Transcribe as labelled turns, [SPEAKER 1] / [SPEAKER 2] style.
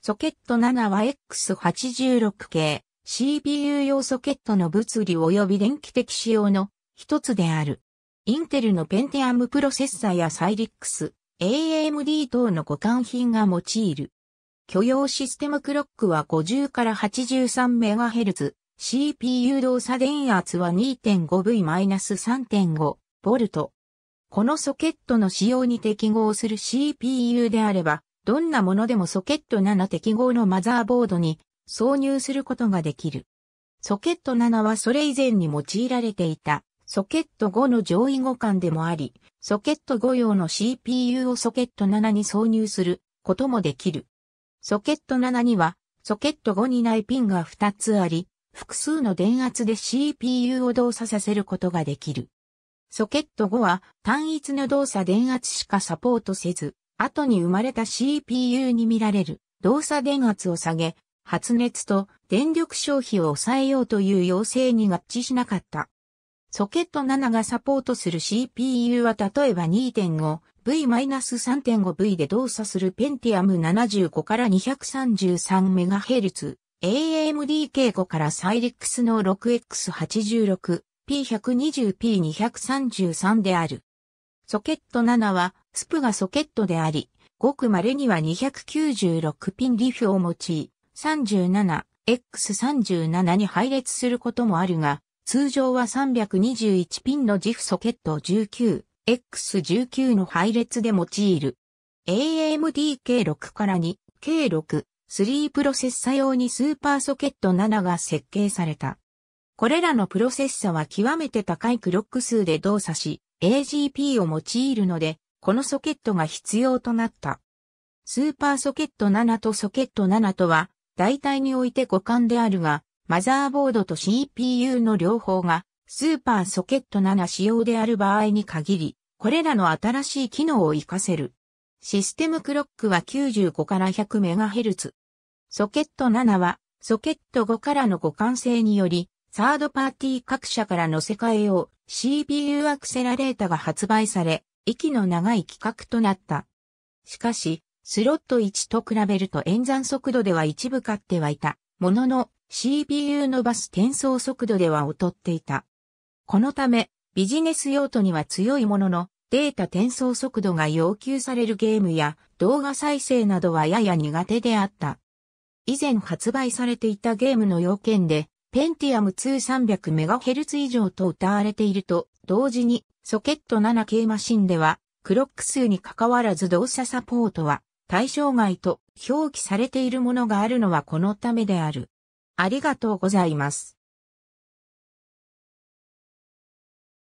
[SPEAKER 1] ソケット7は X86 系 CPU 用ソケットの物理及び電気的仕様の一つである。インテルのペンテアムプロセッサやサイリックス、AMD 等の互換品が用いる。許容システムクロックは50から 83MHz、CPU 動作電圧は 2.5V-3.5V。このソケットの仕様に適合する CPU であれば、どんなものでもソケット7適合のマザーボードに挿入することができる。ソケット7はそれ以前に用いられていたソケット5の上位互換でもあり、ソケット5用の CPU をソケット7に挿入することもできる。ソケット7にはソケット5にないピンが2つあり、複数の電圧で CPU を動作させることができる。ソケット5は単一の動作電圧しかサポートせず、後に生まれた CPU に見られる動作電圧を下げ、発熱と電力消費を抑えようという要請に合致しなかった。ソケット7がサポートする CPU は例えば 2.5V-3.5V で動作する Pentium 75から 233MHz、AMD 稽5からイ y ッ i x の 6X86、P120P233 である。ソケット7は、スプがソケットであり、ごく稀には296ピンリフを用い、37X37 に配列することもあるが、通常は321ピンのジフソケット 19X19 の配列で用いる。AMDK6 から2、K6、3プロセッサ用にスーパーソケット7が設計された。これらのプロセッサは極めて高いクロック数で動作し、AGP を用いるので、このソケットが必要となった。スーパーソケット7とソケット7とは、代替において互換であるが、マザーボードと CPU の両方が、スーパーソケット7仕様である場合に限り、これらの新しい機能を活かせる。システムクロックは95から 100MHz。ソケット7は、ソケット5からの互換性により、サードパーティー各社から替えよう CPU アクセラレータが発売され、息の長い企画となった。しかし、スロット1と比べると演算速度では一部勝ってはいた。ものの、CPU 伸ばす転送速度では劣っていた。このため、ビジネス用途には強いものの、データ転送速度が要求されるゲームや動画再生などはやや苦手であった。以前発売されていたゲームの要件で、ペンティアム 2300MHz 以上と歌われていると、同時にソケット 7K マシンでは、クロック数に関わらず動作サポートは対象外と表記されているものがあるのはこのためである。ありがとうございます。